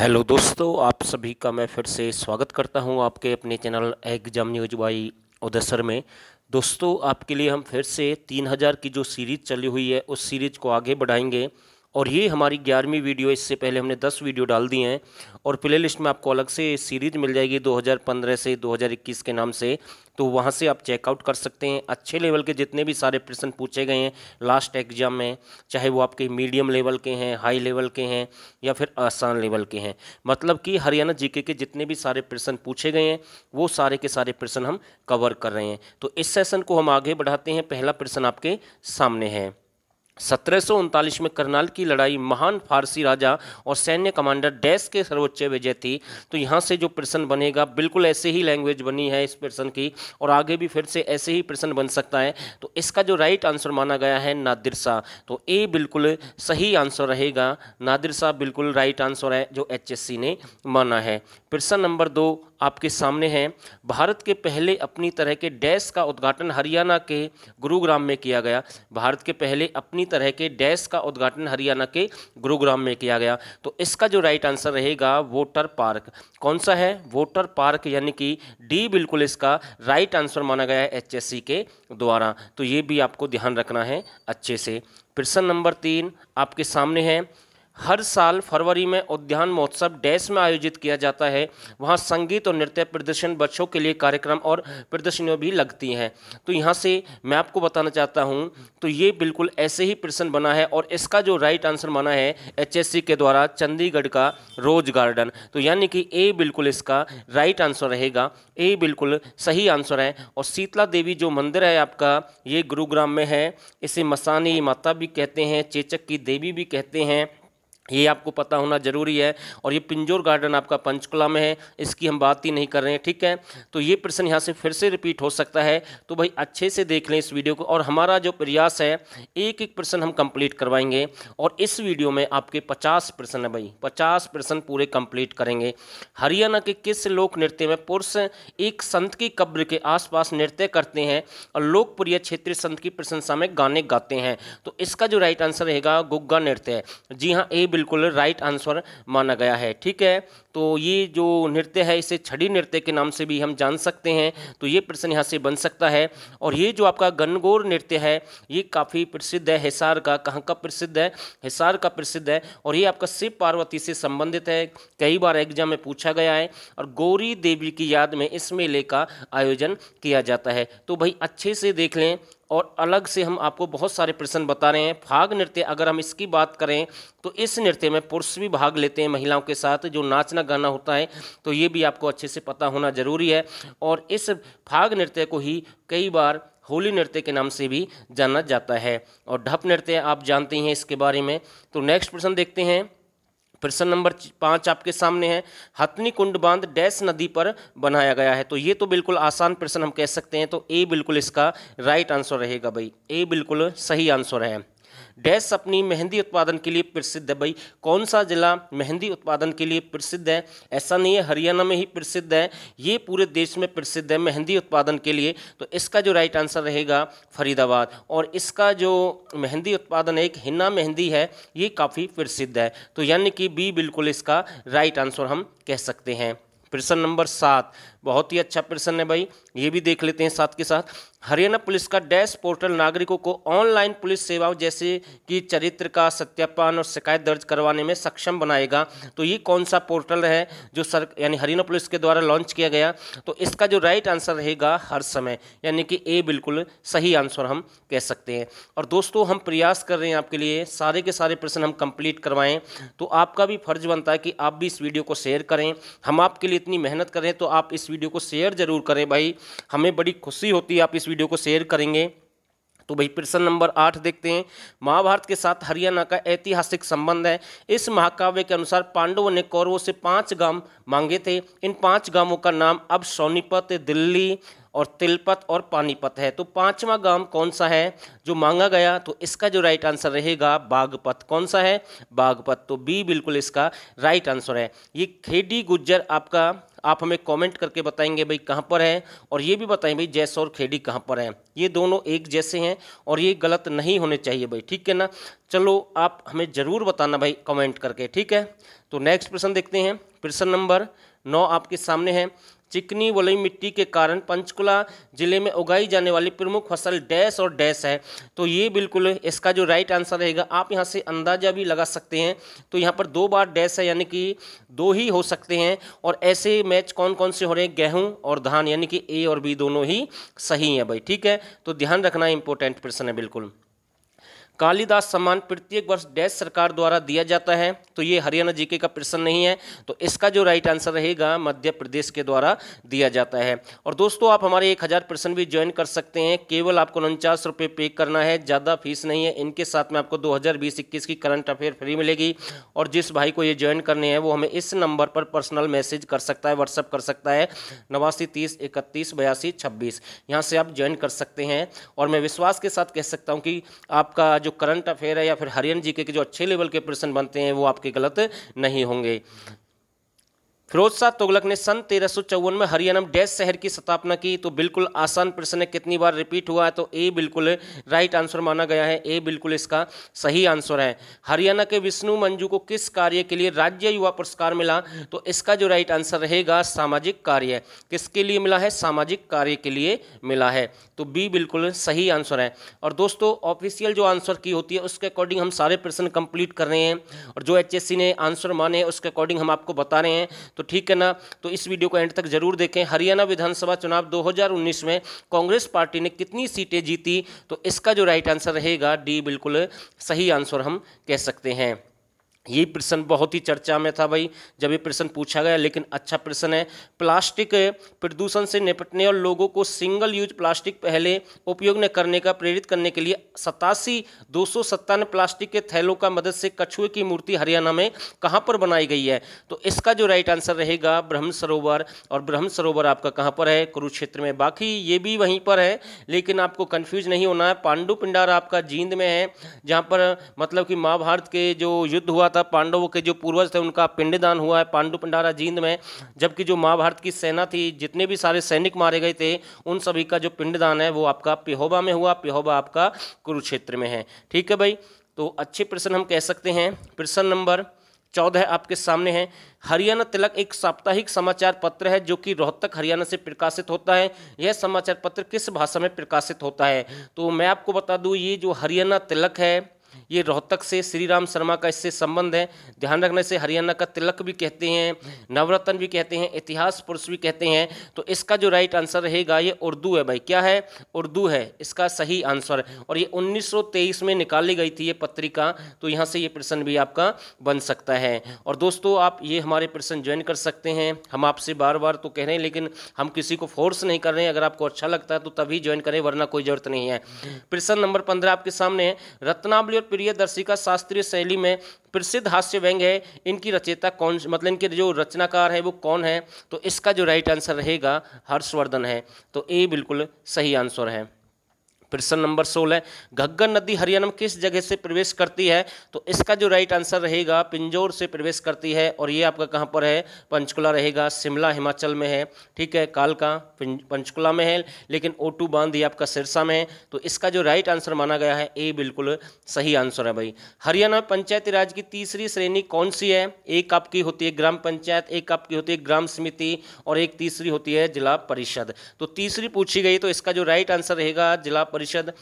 hello दोस्तों आप सभी का मैं फिर से स्वागत करता हूं आपके अपने चैनल एग्जाम न्यूज बाई उदसर में दोस्तों आपके लिए हम फिर से 3000 की जो सीरीज़ चली हुई है उस सीरीज़ को आगे बढ़ाएंगे और ये हमारी ग्यारहवीं वीडियो इससे पहले हमने दस वीडियो डाल दिए हैं और प्ले लिस्ट में आपको अलग से सीरीज मिल जाएगी 2015 से 2021 के नाम से तो वहाँ से आप चेकआउट कर सकते हैं अच्छे लेवल के जितने भी सारे प्रश्न पूछे गए हैं लास्ट एग्जाम में चाहे वो आपके मीडियम लेवल के हैं हाई लेवल के हैं या फिर आसान लेवल के हैं मतलब कि हरियाणा जीके के जितने भी सारे प्रश्न पूछे गए हैं वो सारे के सारे प्रश्न हम कवर कर रहे हैं तो इस सेशन को हम आगे बढ़ाते हैं पहला प्रश्न आपके सामने है सत्रह में करनाल की लड़ाई महान फारसी राजा और सैन्य कमांडर डैश के सर्वोच्च विजय थी तो यहाँ से जो प्रश्न बनेगा बिल्कुल ऐसे ही लैंग्वेज बनी है इस प्रश्न की और आगे भी फिर से ऐसे ही प्रश्न बन सकता है तो इसका जो राइट आंसर माना गया है नादिर शाह तो ए बिल्कुल सही आंसर रहेगा नादिर शाह बिल्कुल राइट आंसर है जो एच ने माना है प्रश्न नंबर दो आपके सामने हैं भारत के पहले अपनी तरह के डैश का उद्घाटन हरियाणा के गुरुग्राम में किया गया भारत के पहले अपनी तरह के डैश का उद्घाटन हरियाणा के गुरुग्राम में किया गया तो इसका जो राइट आंसर रहेगा वोटर पार्क कौन सा है वोटर पार्क यानी कि डी बिल्कुल इसका राइट आंसर माना गया है एच के द्वारा तो ये भी आपको ध्यान रखना है अच्छे से प्रश्न नंबर तीन आपके सामने है हर साल फरवरी में उद्यान महोत्सव डैस में आयोजित किया जाता है वहाँ संगीत और नृत्य प्रदर्शन बच्चों के लिए कार्यक्रम और प्रदर्शनियाँ भी लगती हैं तो यहाँ से मैं आपको बताना चाहता हूँ तो ये बिल्कुल ऐसे ही प्रश्न बना है और इसका जो राइट आंसर बना है एचएससी के द्वारा चंडीगढ़ का रोज गार्डन तो यानी कि ए बिल्कुल इसका राइट आंसर रहेगा ए बिल्कुल सही आंसर है और शीतला देवी जो मंदिर है आपका ये गुरुग्राम में है इसे मसानी माता भी कहते हैं चेचक की देवी भी कहते हैं ये आपको पता होना जरूरी है और ये पिंजोर गार्डन आपका पंचकुला में है इसकी हम बात ही नहीं कर रहे हैं ठीक है तो ये प्रश्न यहाँ से फिर से रिपीट हो सकता है तो भाई अच्छे से देख लें इस वीडियो को और हमारा जो प्रयास है एक एक प्रश्न हम कंप्लीट करवाएंगे और इस वीडियो में आपके पचास प्रश्न है भाई पचास प्रश्न पूरे कम्प्लीट करेंगे हरियाणा के किस लोक नृत्य में पुरुष एक संत की कब्र के आसपास नृत्य करते हैं और लोकप्रिय क्षेत्रीय संत की प्रशंसा में गाने गाते हैं तो इसका जो राइट आंसर रहेगा गुग्गा नृत्य जी हाँ ए बिल्कुल राइट आंसर माना गया है ठीक है तो ये जो नृत्य है इसे छड़ी नृत्य के नाम से भी हम जान सकते हैं तो ये प्रश्न यहाँ से बन सकता है और ये जो आपका गनगोर नृत्य है ये काफ़ी प्रसिद्ध है हिसार का कहाँ का प्रसिद्ध है हिसार का प्रसिद्ध है और ये आपका शिव पार्वती से संबंधित है कई बार एग्जाम में पूछा गया है और गौरी देवी की याद में इस मेले का आयोजन किया जाता है तो भाई अच्छे से देख लें और अलग से हम आपको बहुत सारे प्रश्न बता रहे हैं फाग नृत्य अगर हम इसकी बात करें तो इस नृत्य में पुरुष भी भाग लेते हैं महिलाओं के साथ जो नाचना गाना होता है तो ये भी आपको अच्छे से पता होना ज़रूरी है और इस फाग नृत्य को ही कई बार होली नृत्य के नाम से भी जाना जाता है और ढप नृत्य आप जानते हैं इसके बारे में तो नेक्स्ट प्रश्न देखते हैं प्रश्न नंबर पाँच आपके सामने है हथनी कुंड बांध डैश नदी पर बनाया गया है तो ये तो बिल्कुल आसान प्रश्न हम कह सकते हैं तो ए बिल्कुल इसका राइट आंसर रहेगा भाई ए बिल्कुल सही आंसर है डैश अपनी मेहंदी उत्पादन के लिए प्रसिद्ध है भाई कौन सा जिला मेहंदी उत्पादन के लिए प्रसिद्ध है ऐसा नहीं है हरियाणा में ही प्रसिद्ध है ये पूरे देश में प्रसिद्ध है मेहंदी उत्पादन के लिए तो इसका जो राइट आंसर रहेगा फरीदाबाद और इसका जो मेहंदी उत्पादन एक हिन्ना मेहंदी है ये काफ़ी प्रसिद्ध है तो यानी कि बी बिल्कुल इसका राइट आंसर हम कह सकते हैं प्रश्न नंबर सात बहुत ही अच्छा प्रश्न है भाई ये भी देख लेते हैं साथ के साथ हरियाणा पुलिस का डैश पोर्टल नागरिकों को ऑनलाइन पुलिस सेवाओं जैसे कि चरित्र का सत्यापन और शिकायत दर्ज करवाने में सक्षम बनाएगा तो ये कौन सा पोर्टल है जो सर यानी हरियाणा पुलिस के द्वारा लॉन्च किया गया तो इसका जो राइट आंसर रहेगा हर समय यानी कि ए बिल्कुल सही आंसर हम कह सकते हैं और दोस्तों हम प्रयास कर रहे हैं आपके लिए सारे के सारे प्रश्न हम कंप्लीट करवाएं तो आपका भी फर्ज बनता है कि आप भी इस वीडियो को शेयर करें हम आपके लिए इतनी मेहनत करें तो आप इस वीडियो को शेयर जरूर करें भाई हमें बड़ी खुशी होती है आप इस वीडियो को शेयर करेंगे तो भाई प्रश्न नंबर आठ देखते हैं महाभारत के साथ हरियाणा का ऐतिहासिक संबंध है इस महाकाव्य के अनुसार पांडवों ने कौरवों से पांच गांव मांगे थे इन पांच गांवों का नाम अब सोनीपत दिल्ली और तिलपत और पानीपत है तो पांचवा गांव कौन सा है जो मांगा गया तो इसका जो राइट आंसर रहेगा बागपत कौन सा है बागपत तो बी बिल्कुल इसका राइट आंसर है ये खेडी गुज्जर आपका आप हमें कमेंट करके बताएंगे भाई कहाँ पर है और ये भी बताएं भाई जैस और खेड़ी कहाँ पर है ये दोनों एक जैसे हैं और ये गलत नहीं होने चाहिए भाई ठीक है ना चलो आप हमें ज़रूर बताना भाई कमेंट करके ठीक है तो नेक्स्ट प्रश्न देखते हैं प्रश्न नंबर नौ आपके सामने है चिकनी वलई मिट्टी के कारण पंचकुला जिले में उगाई जाने वाली प्रमुख फसल डैश और डैश है तो ये बिल्कुल इसका जो राइट आंसर रहेगा आप यहाँ से अंदाजा भी लगा सकते हैं तो यहाँ पर दो बार डैश है यानी कि दो ही हो सकते हैं और ऐसे मैच कौन कौन से हो रहे हैं गेहूँ और धान यानी कि ए और बी दोनों ही सही हैं भाई ठीक है तो ध्यान रखना इंपॉर्टेंट प्रश्न है बिल्कुल कालिदास सम्मान प्रत्येक वर्ष डैश सरकार द्वारा दिया जाता है तो ये हरियाणा जीके का प्रश्न नहीं है तो इसका जो राइट आंसर रहेगा मध्य प्रदेश के द्वारा दिया जाता है और दोस्तों आप हमारे एक हज़ार प्रश्न भी ज्वाइन कर सकते हैं केवल आपको उनचास रुपये पे करना है ज़्यादा फीस नहीं है इनके साथ में आपको दो हज़ार की करंट अफेयर फ्री मिलेगी और जिस भाई को ये ज्वाइन करने हैं वो हमें इस नंबर पर पर्सनल मैसेज कर सकता है व्हाट्सअप कर सकता है नवासी तीस इकतीस बयासी छब्बीस यहाँ से आप ज्वाइन कर सकते हैं और मैं विश्वास के साथ कह सकता हूँ कि आपका जो जो करंट अफेयर है या फिर हरियन जी के जो अच्छे लेवल के प्रश्न बनते हैं वो आपके गलत नहीं होंगे फिरोज शाह तुगलक ने सन तेरह में हरियाणा डैश शहर की स्थापना की तो बिल्कुल आसान प्रश्न है कितनी बार रिपीट हुआ है तो ए बिल्कुल राइट आंसर माना गया है ए बिल्कुल इसका सही आंसर है हरियाणा के विष्णु मंजू को किस कार्य के लिए राज्य युवा पुरस्कार मिला तो इसका जो राइट आंसर रहेगा सामाजिक कार्य किसके लिए मिला है सामाजिक कार्य के लिए मिला है तो बी बिल्कुल सही आंसर है और दोस्तों ऑफिशियल जो आंसर की होती है उसके अकॉर्डिंग हम सारे प्रश्न कंप्लीट कर रहे हैं और जो एच ने आंसर माने हैं उसके अकॉर्डिंग हम आपको बता रहे हैं तो ठीक है ना तो इस वीडियो को एंड तक जरूर देखें हरियाणा विधानसभा चुनाव 2019 में कांग्रेस पार्टी ने कितनी सीटें जीती तो इसका जो राइट आंसर रहेगा डी बिल्कुल सही आंसर हम कह सकते हैं ये प्रश्न बहुत ही चर्चा में था भाई जब ये प्रश्न पूछा गया लेकिन अच्छा प्रश्न है प्लास्टिक प्रदूषण से निपटने और लोगों को सिंगल यूज प्लास्टिक पहले उपयोग न करने का प्रेरित करने के लिए सतासी दो प्लास्टिक के थैलों का मदद से कछुए की मूर्ति हरियाणा में कहाँ पर बनाई गई है तो इसका जो राइट आंसर रहेगा ब्रह्म सरोवर और ब्रह्म सरोवर आपका कहाँ पर है कुरुक्षेत्र में बाकी ये भी वहीं पर है लेकिन आपको कन्फ्यूज नहीं होना है पांडु पिंडार आपका जींद में है जहाँ पर मतलब कि महाभारत के जो युद्ध हुआ था था पांडवों के जो पूर्वज थे उनका पिंडदान हुआ है पांडु पंडारा जींद में जबकि जो महाभारत की सेना थी जितने भी सारे सैनिक मारे गए थे उन सभी का जो पिंडदान है वो आपका पिहोबा में हुआ पिहोबा आपका कुरुक्षेत्र में है ठीक है भाई तो अच्छे प्रश्न हम कह सकते हैं प्रश्न नंबर चौदह आपके सामने है हरियाणा तिलक एक साप्ताहिक समाचार पत्र है जो कि रोहतक हरियाणा से प्रकाशित होता है यह समाचार पत्र किस भाषा में प्रकाशित होता है तो मैं आपको बता दूं ये जो हरियाणा तिलक है ये रोहतक से श्री राम शर्मा का इससे संबंध है ध्यान रखने से हरियाणा का तिलक भी कहते हैं नवरत्न भी कहते हैं इतिहास पुरुष भी कहते हैं तो इसका जो राइट आंसर रहेगा ये उर्दू है भाई क्या है उर्दू है इसका सही आंसर और ये 1923 में निकाली गई थी ये पत्रिका तो यहाँ से ये प्रश्न भी आपका बन सकता है और दोस्तों आप ये हमारे प्रश्न ज्वाइन कर सकते हैं हम आपसे बार बार तो कह रहे हैं लेकिन हम किसी को फोर्स नहीं कर रहे हैं अगर आपको अच्छा लगता है तो तभी ज्वाइन करें वरना कोई ज़रूरत नहीं है प्रश्न नंबर पंद्रह आपके सामने है रत्नावली और प्रिय दर्शिका शास्त्रीय शैली में प्रसिद्ध हास्य व्यंग है इनकी रचयिता कौन मतलब इनके जो रचनाकार है वो कौन है तो इसका जो राइट आंसर रहेगा हर्षवर्धन है तो ए बिल्कुल सही आंसर है प्रश्न नंबर सोलह घग्गर नदी हरियाणा में किस जगह से प्रवेश करती है तो इसका जो राइट आंसर रहेगा पिंजौर से प्रवेश करती है और ये आपका कहाँ पर है पंचकुला रहेगा शिमला हिमाचल में है ठीक है कालका पंचकुला में है लेकिन ओटू बांध ये आपका सिरसा में है तो इसका जो राइट आंसर माना गया है ए बिल्कुल सही आंसर है भाई हरियाणा पंचायती राज की तीसरी श्रेणी कौन सी है एक आपकी होती है ग्राम पंचायत एक आपकी होती है ग्राम समिति और एक तीसरी होती है जिला परिषद तो तीसरी पूछी गई तो इसका जो राइट आंसर रहेगा जिला परिषद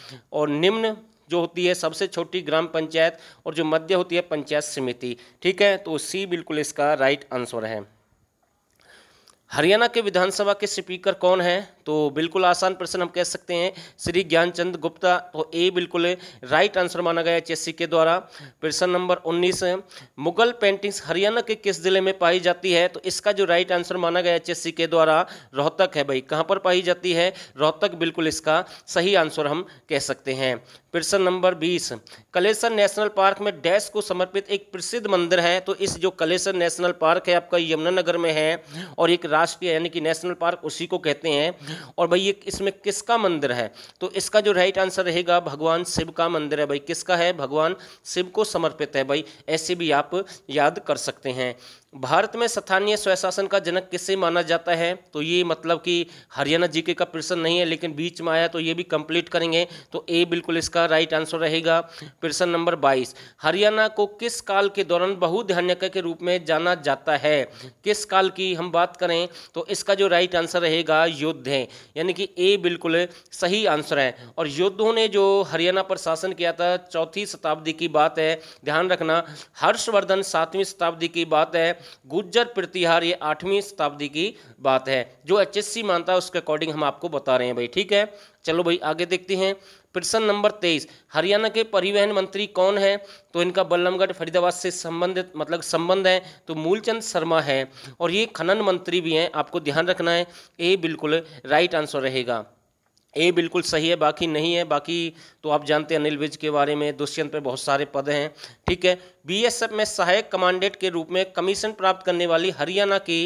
और निम्न जो होती है सबसे छोटी ग्राम पंचायत और जो मध्य होती है पंचायत समिति ठीक है तो सी बिल्कुल इसका राइट आंसर है हरियाणा के विधानसभा के स्पीकर कौन है तो बिल्कुल आसान प्रश्न हम कह सकते हैं श्री ज्ञानचंद गुप्ता तो ए बिल्कुल राइट आंसर माना गया एच के द्वारा प्रश्न नंबर उन्नीस मुगल पेंटिंग्स हरियाणा के किस जिले में पाई जाती है तो इसका जो राइट आंसर माना गया एच के द्वारा रोहतक है भाई कहाँ पर पाई जाती है रोहतक बिल्कुल इसका सही आंसर हम कह सकते हैं प्रश्न नंबर बीस कलेसर नेशनल पार्क में डैश को समर्पित एक प्रसिद्ध मंदिर है तो इस जो कलेसर नेशनल पार्क है आपका यमुनानगर में है और एक राष्ट्रीय यानी कि नेशनल पार्क उसी को कहते हैं और भाई ये इसमें किसका मंदिर है तो इसका जो राइट आंसर रहेगा भगवान शिव का मंदिर है भाई किसका है भगवान शिव को समर्पित है भाई ऐसे भी आप याद कर सकते हैं भारत में स्थानीय स्वशासन का जनक किससे माना जाता है तो ये मतलब कि हरियाणा जीके का प्रश्न नहीं है लेकिन बीच में आया तो ये भी कंप्लीट करेंगे तो ए बिल्कुल इसका राइट आंसर रहेगा प्रश्न नंबर बाईस हरियाणा को किस काल के दौरान बहुध्यान्यक के रूप में जाना जाता है किस काल की हम बात करें तो इसका जो राइट आंसर रहेगा युद्ध है यानी कि ए बिल्कुल सही आंसर है और योद्धों ने जो हरियाणा पर शासन किया था चौथी शताब्दी की बात है ध्यान रखना हर्षवर्धन सातवीं शताब्दी की बात है गुज्जर प्रतिहार ये आठवीं शताब्दी की बात है जो एच एस सी मानता है उसके अकॉर्डिंग हम आपको बता रहे हैं भाई ठीक है चलो भाई आगे देखते हैं प्रश्न नंबर तेईस हरियाणा के परिवहन मंत्री कौन है तो इनका बल्लमगढ़ फरीदाबाद से संबंधित मतलब संबंध है तो मूलचंद शर्मा है और ये खनन मंत्री भी हैं आपको ध्यान रखना है ये बिल्कुल राइट आंसर रहेगा ए बिल्कुल सही है बाकी नहीं है बाकी तो आप जानते हैं अनिल विज के बारे में दुष्यंत पे बहुत सारे पद हैं ठीक है बीएसएफ में सहायक कमांडेंट के रूप में कमीशन प्राप्त करने वाली हरियाणा की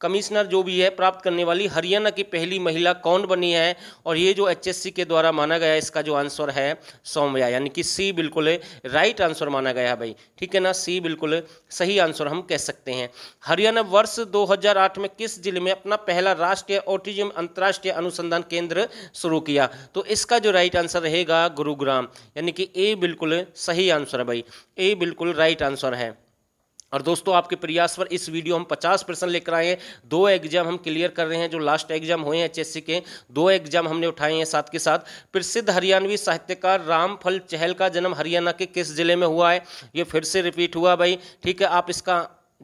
कमिश्नर जो भी है प्राप्त करने वाली हरियाणा की पहली महिला कौन बनी है और ये जो एचएससी के द्वारा माना गया इसका जो आंसर है सौम्या यानी कि सी बिल्कुल राइट आंसर माना गया है भाई ठीक है ना सी बिल्कुल सही आंसर हम कह सकते हैं हरियाणा वर्ष 2008 में किस जिले में अपना पहला राष्ट्रीय ऑटिज्म अंतर्राष्ट्रीय अनुसंधान केंद्र शुरू किया तो इसका जो राइट आंसर रहेगा गुरुग्राम यानी कि ए बिल्कुल सही आंसर है भाई ए बिल्कुल राइट आंसर है और दोस्तों आपके प्रयास पर इस वीडियो हम 50 प्रश्न लेकर आए हैं दो एग्जाम हम क्लियर कर रहे हैं जो लास्ट एग्जाम हुए हैं एच के दो एग्जाम हमने उठाए हैं साथ के साथ प्रसिद्ध हरियाणवी साहित्यकार रामफल चहल का जन्म हरियाणा के किस जिले में हुआ है ये फिर से रिपीट हुआ भाई ठीक है आप इसका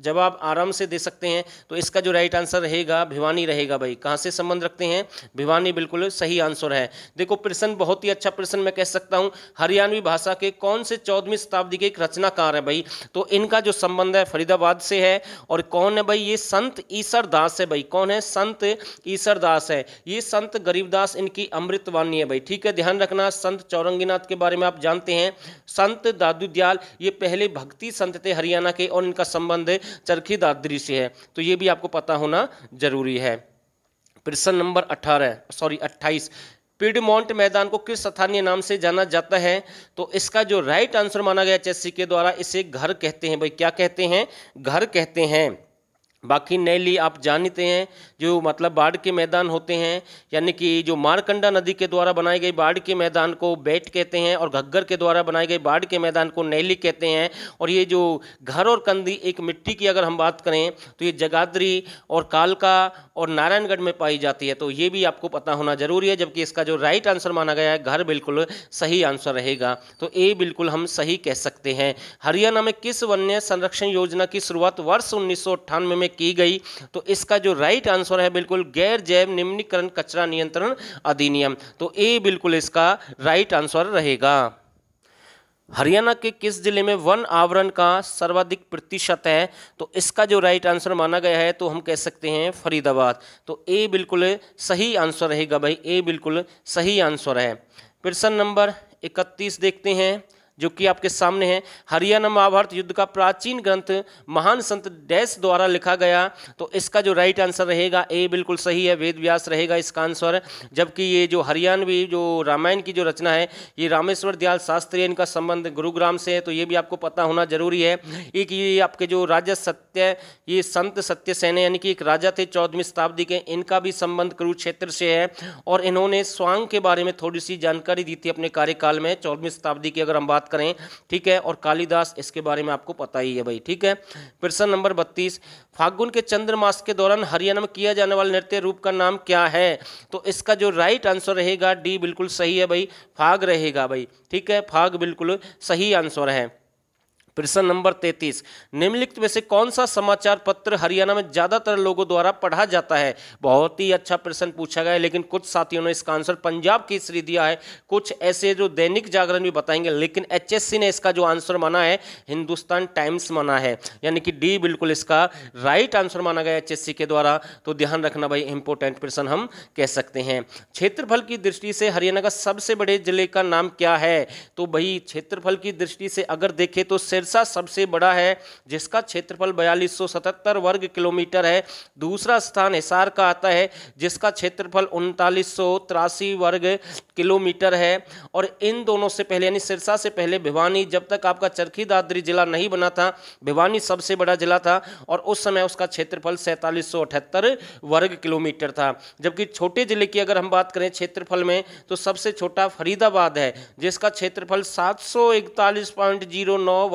जवाब आराम से दे सकते हैं तो इसका जो राइट आंसर रहेगा भिवानी रहेगा भाई कहाँ से संबंध रखते हैं भिवानी बिल्कुल सही आंसर है देखो प्रश्न बहुत ही अच्छा प्रश्न मैं कह सकता हूँ हरियाणवी भाषा के कौन से चौदहवीं शताब्दी के एक रचनाकार है भाई तो इनका जो संबंध है फरीदाबाद से है और कौन है भाई ये संत ईसर दास है भाई कौन है संत ईसर दास है ये संत गरीबदास इनकी अमृतवाणी है भाई ठीक है ध्यान रखना संत चौरंगीनाथ के बारे में आप जानते हैं संत दादू दयाल ये पहले भक्ति संत थे हरियाणा के और इनका संबंध चरखी दादरी से है तो ये भी आपको पता होना जरूरी है प्रश्न नंबर अठारह सॉरी अट्ठाईस पिडमोंट मैदान को किस स्थानीय नाम से जाना जाता है तो इसका जो राइट आंसर माना गया चेसी के द्वारा इसे घर कहते हैं भाई क्या कहते हैं घर कहते हैं बाकी नैली आप जानते हैं जो मतलब बाढ़ के मैदान होते हैं यानी कि जो मारकंडा नदी के द्वारा बनाई गई बाढ़ के मैदान को बैट कहते हैं और घग्गर के द्वारा बनाई गई बाढ़ के मैदान को नैली कहते हैं और ये जो घर और कंदी एक मिट्टी की अगर हम बात करें तो ये जगाधरी और कालका और नारायणगढ़ में पाई जाती है तो ये भी आपको पता होना ज़रूरी है जबकि इसका जो राइट आंसर माना गया है घर बिल्कुल सही आंसर रहेगा तो ए बिल्कुल हम सही कह सकते हैं हरियाणा में किस वन्य संरक्षण योजना की शुरुआत वर्ष उन्नीस में की गई तो इसका जो राइट आंसर है बिल्कुल गैर जैव निम्नीकरण कचरा नियंत्रण अधिनियम तो ए बिल्कुल इसका राइट आंसर रहेगा हरियाणा के किस जिले में वन आवरण का सर्वाधिक प्रतिशत है तो इसका जो राइट आंसर माना गया है तो हम कह सकते हैं फरीदाबाद तो ए बिल्कुल सही आंसर रहेगा भाई ए बिल्कुल सही आंसर है प्रश्न नंबर इकतीस देखते हैं जो कि आपके सामने है हरियाणा महाभारत युद्ध का प्राचीन ग्रंथ महान संत डैश द्वारा लिखा गया तो इसका जो राइट आंसर रहेगा ए बिल्कुल सही है वेद व्यास रहेगा इसका आंसर जबकि ये जो हरियाणवी जो रामायण की जो रचना है ये रामेश्वर दयाल शास्त्री इनका संबंध गुरुग्राम से है तो ये भी आपको पता होना जरूरी है एक ये आपके जो राजा सत्य ये संत सत्य सेने यानी कि एक राजा थे चौदहवीं शताब्दी के इनका भी संबंध कुरुक्षेत्र से है और इन्होंने स्वांग के बारे में थोड़ी सी जानकारी दी थी अपने कार्यकाल में चौदहवीं शताब्दी की अगर हम बात बात करें ठीक है और कालिदास इसके बारे में आपको पता ही है भाई ठीक है प्रश्न नंबर बत्तीस फागुन के चंद्र मास के दौरान हरियाणा में किया जाने वाला नृत्य रूप का नाम क्या है तो इसका जो राइट आंसर रहेगा डी बिल्कुल सही है भाई फाग रहेगा भाई ठीक है फाग बिल्कुल सही आंसर है प्रश्न नंबर तैतीस निम्नलिखित में से कौन सा समाचार पत्र हरियाणा में ज़्यादातर लोगों द्वारा पढ़ा जाता है बहुत ही अच्छा प्रश्न पूछा गया है लेकिन कुछ साथियों ने इसका आंसर पंजाब केसरी दिया है कुछ ऐसे जो दैनिक जागरण भी बताएंगे लेकिन एच ने इसका जो आंसर माना है हिंदुस्तान टाइम्स माना है यानी कि डी बिल्कुल इसका राइट आंसर माना गया एच के द्वारा तो ध्यान रखना भाई इंपोर्टेंट प्रश्न हम कह सकते हैं क्षेत्रफल की दृष्टि से हरियाणा का सबसे बड़े जिले का नाम क्या है तो भाई क्षेत्रफल की दृष्टि से अगर देखें तो सिर सिरसा सबसे बड़ा है जिसका क्षेत्रफल बयालीस वर्ग किलोमीटर है दूसरा स्थान हिसार का आता है जिसका क्षेत्रफल उनतालीस वर्ग किलोमीटर है और इन दोनों से पहले यानी सिरसा से पहले भिवानी जब तक आपका चरखी दादरी जिला नहीं बना था भिवानी सबसे बड़ा जिला था और उस समय उसका क्षेत्रफल सैंतालीस वर्ग किलोमीटर था जबकि छोटे जिले की अगर हम बात करें क्षेत्रफल में तो सबसे छोटा फरीदाबाद है जिसका क्षेत्रफल सात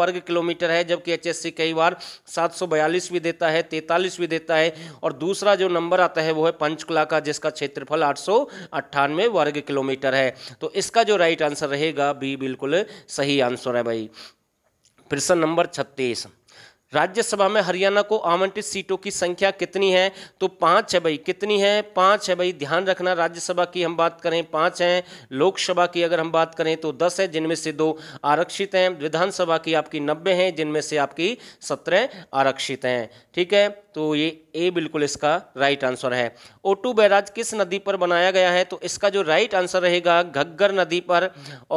वर्ग किलोमीटर है जबकि एचएससी कई बार 742 भी देता है 43 भी देता है और दूसरा जो नंबर आता है वो है पंचकुला का जिसका क्षेत्रफल आठ वर्ग किलोमीटर है तो इसका जो राइट आंसर रहेगा बी बिल्कुल सही आंसर है भाई प्रश्न नंबर छत्तीस राज्यसभा में हरियाणा को आवंटित सीटों की संख्या कितनी है तो पाँच है भाई कितनी है पाँच है भाई ध्यान रखना राज्यसभा की हम बात करें पाँच हैं लोकसभा की अगर हम बात करें तो दस है जिनमें से दो आरक्षित हैं विधानसभा की आपकी नब्बे हैं जिनमें से आपकी सत्रह आरक्षित हैं ठीक है तो ये ए बिल्कुल इसका राइट आंसर है ओटू बैराज किस नदी पर बनाया गया है तो इसका जो राइट आंसर रहेगा घग्गर नदी पर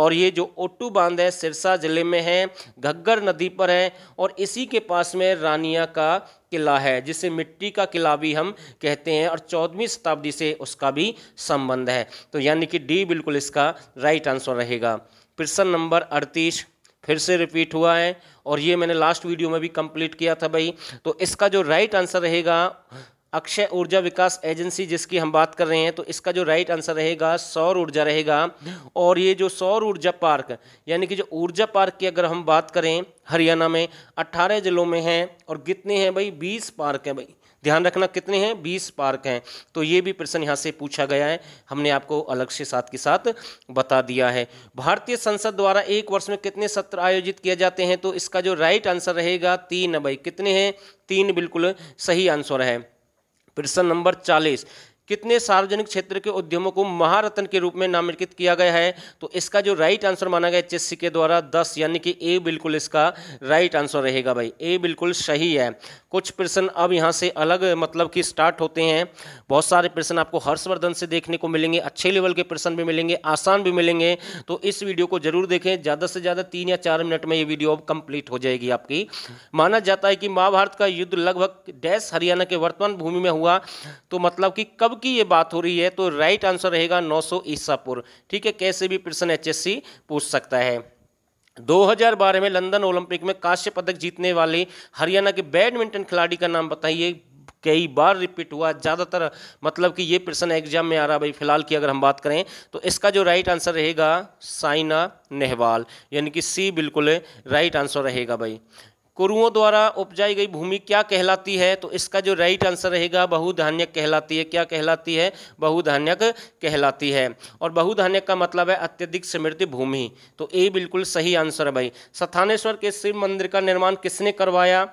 और ये जो ओटू बांध है सिरसा जिले में है घग्गर नदी पर है और इसी के पास पास में रानिया का किला है जिसे मिट्टी का किला भी हम कहते हैं और चौदहवीं शताब्दी से उसका भी संबंध है तो यानी कि डी बिल्कुल इसका राइट आंसर रहेगा प्रश्न नंबर अड़तीस फिर से रिपीट हुआ है और ये मैंने लास्ट वीडियो में भी कंप्लीट किया था भाई तो इसका जो राइट आंसर रहेगा अक्षय ऊर्जा विकास एजेंसी जिसकी हम बात कर रहे हैं तो इसका जो राइट आंसर रहेगा सौर ऊर्जा रहेगा और ये जो सौर ऊर्जा पार्क यानी कि जो ऊर्जा पार्क की अगर हम बात करें हरियाणा में अट्ठारह जिलों में हैं और कितने हैं भाई बीस पार्क हैं भाई ध्यान रखना कितने हैं बीस पार्क हैं तो ये भी प्रश्न यहाँ से पूछा गया है हमने आपको अलग से साथ के साथ बता दिया है भारतीय संसद द्वारा एक वर्ष में कितने सत्र आयोजित किए जाते हैं तो इसका जो राइट आंसर रहेगा तीन भाई कितने हैं तीन बिल्कुल सही आंसर है प्रश्न नंबर चालीस कितने सार्वजनिक क्षेत्र के उद्यमों को महारत्न के रूप में नामांकित किया गया है तो इसका जो राइट आंसर माना गया एच के द्वारा दस यानी कि ए बिल्कुल इसका राइट आंसर रहेगा भाई ए बिल्कुल सही है कुछ प्रश्न अब यहाँ से अलग मतलब कि स्टार्ट होते हैं बहुत सारे प्रश्न आपको हर्षवर्धन से देखने को मिलेंगे अच्छे लेवल के प्रश्न भी मिलेंगे आसान भी मिलेंगे तो इस वीडियो को जरूर देखें ज़्यादा से ज़्यादा तीन या चार मिनट में ये वीडियो अब कंप्लीट हो जाएगी आपकी माना जाता है कि महाभारत का युद्ध लगभग डैश हरियाणा के वर्तमान भूमि में हुआ तो मतलब कि कब सब की ये बात हो रही है तो राइट आंसर रहेगा नौ सौ ईसापुर ठीक है कैसे भी प्रश्न एचएससी पूछ सकता है 2012 में लंदन ओलंपिक में कांस्य पदक जीतने वाले हरियाणा के बैडमिंटन खिलाड़ी का नाम बताइए कई बार रिपीट हुआ ज़्यादातर मतलब कि ये प्रश्न एग्जाम में आ रहा भाई फिलहाल की अगर हम बात करें तो इसका जो राइट आंसर रहेगा साइना नेहवाल यानी कि सी बिल्कुल राइट आंसर रहेगा भाई कुरुओं द्वारा उपजाई गई भूमि क्या कहलाती है तो इसका जो राइट आंसर रहेगा बहुधान्यक कहलाती है क्या कहलाती है बहुधान्यक कहलाती है और बहुधान्यक का मतलब है अत्यधिक समृद्ध भूमि तो ये बिल्कुल सही आंसर है भाई सथानेश्वर के शिव मंदिर का निर्माण किसने करवाया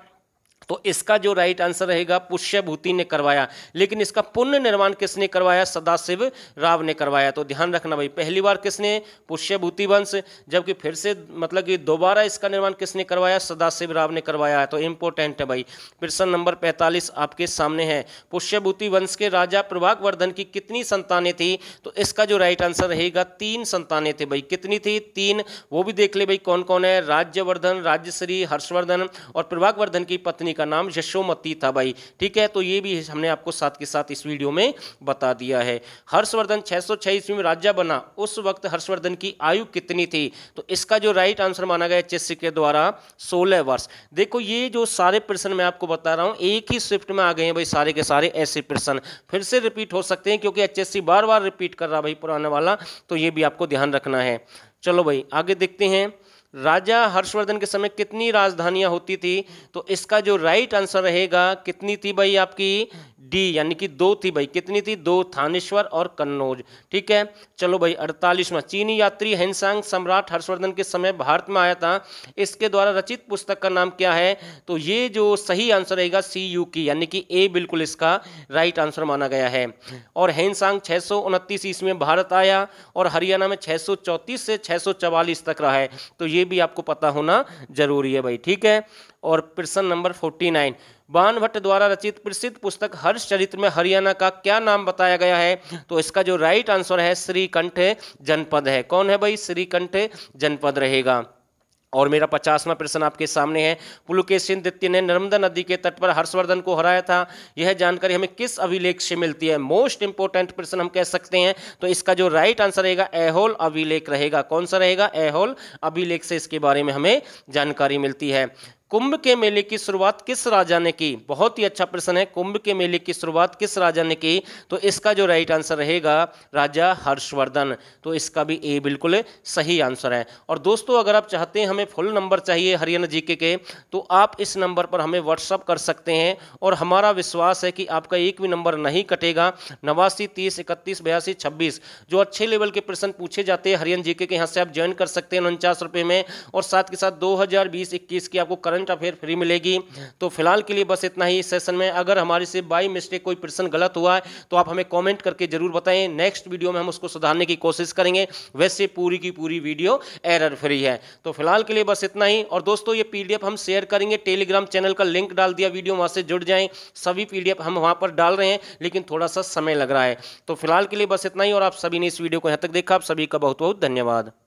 तो इसका जो राइट आंसर रहेगा पुष्यभूति ने करवाया लेकिन इसका पुण्य निर्माण किसने करवाया सदाशिव राव ने करवाया तो ध्यान रखना भाई पहली बार किसने पुष्यभूति वंश जबकि फिर से मतलब कि दोबारा इसका निर्माण किसने करवाया सदाशिव राव ने करवाया है तो इंपॉर्टेंट है भाई प्रश्न नंबर पैंतालीस आपके सामने है पुष्यभूति वंश के राजा प्रभागवर्धन की कितनी संतानें थी तो इसका जो राइट आंसर रहेगा तीन संतानें थे भाई कितनी थी तीन वो भी देख ले भाई कौन कौन है राज्यवर्धन राज्यश्री हर्षवर्धन और प्रभागवर्धन की पत्नी का का नाम यशोमती था भाई ठीक है तो ये भी हमने आपको साथ के साथ इस वीडियो में बता दिया है हर्षवर्धन छः सौ ईस्वी में राजा बना उस वक्त हर्षवर्धन की आयु कितनी थी तो इसका जो राइट आंसर माना गया चेस के द्वारा सोलह वर्ष देखो ये जो सारे प्रश्न मैं आपको बता रहा हूँ एक ही स्विफ्ट में आ गए हैं भाई सारे के सारे ऐसे प्रश्न फिर से रिपीट हो सकते हैं क्योंकि एच बार बार रिपीट कर रहा भाई पुराने वाला तो ये भी आपको ध्यान रखना है चलो भाई आगे देखते हैं राजा हर्षवर्धन के समय कितनी राजधानियां होती थी तो इसका जो राइट आंसर रहेगा कितनी थी भाई आपकी डी यानी कि दो थी भाई कितनी थी दो थानेश्वर और कन्नौज ठीक है चलो भाई अड़तालीसवां चीनी यात्री हेनसांग सम्राट हर्षवर्धन के समय भारत में आया था इसके द्वारा रचित पुस्तक का नाम क्या है तो ये जो सही आंसर रहेगा सी यू की यानी कि ए बिल्कुल इसका राइट आंसर माना गया है और हेनसांग छः सौ उनतीस ईस्वी में भारत आया और हरियाणा में छः से छः तक रहा है तो ये भी आपको पता होना जरूरी है भाई ठीक है और प्रश्न नंबर फोर्टी नाइन बान भट्ट द्वारा रचित प्रसिद्ध पुस्तक हर्ष चरित्र में हरियाणा का क्या नाम बताया गया है तो इसका जो राइट आंसर है श्रीकंठ जनपद है कौन है भाई श्रीकंठ जनपद रहेगा और मेरा पचासवां प्रश्न आपके सामने है पुलुकेशन दत्ती ने नर्मदा नदी के तट पर हर्षवर्धन को हराया था यह जानकारी हमें किस अभिलेख से मिलती है मोस्ट इंपोर्टेंट प्रश्न हम कह सकते हैं तो इसका जो राइट आंसर रहेगा एहोल अभिलेख रहेगा कौन सा रहेगा एहोल अभिलेख से इसके बारे में हमें जानकारी मिलती है कुंभ के मेले की शुरुआत किस राजा ने की बहुत ही अच्छा प्रश्न है कुंभ के मेले की शुरुआत किस राजा ने की तो इसका जो राइट आंसर रहेगा राजा हर्षवर्धन तो इसका भी ए बिल्कुल सही आंसर है और दोस्तों अगर आप चाहते हैं हमें फुल नंबर चाहिए हरियाणा जीके के तो आप इस नंबर पर हमें व्हाट्सअप कर सकते हैं और हमारा विश्वास है कि आपका एक भी नंबर नहीं कटेगा नवासी तीस इकतीस बयासी छब्बीस जो अच्छे लेवल के प्रश्न पूछे जाते हैं हरियाणा जीके के यहाँ से आप ज्वाइन कर सकते हैं उनचास रुपये में और साथ के साथ दो हज़ार की आपको करंट करंट अफेयर फ्री मिलेगी तो फिलहाल के लिए बस इतना ही सेशन में अगर हमारे से बाई मिस्टेक कोई प्रश्न गलत हुआ है तो आप हमें कॉमेंट करके जरूर बताएं नेक्स्ट वीडियो में हम उसको सुधारने की कोशिश करेंगे वैसे पूरी की पूरी वीडियो एरर फ्री है तो फिलहाल के लिए बस इतना ही और दोस्तों ये पी हम शेयर करेंगे टेलीग्राम चैनल का लिंक डाल दिया वीडियो वहाँ से जुड़ जाएँ सभी पीडीएफ हम वहाँ पर डाल रहे हैं लेकिन थोड़ा सा समय लग रहा है तो फिलहाल के लिए बस इतना ही और आप सभी ने इस वीडियो को यहाँ तक देखा आप सभी का बहुत बहुत धन्यवाद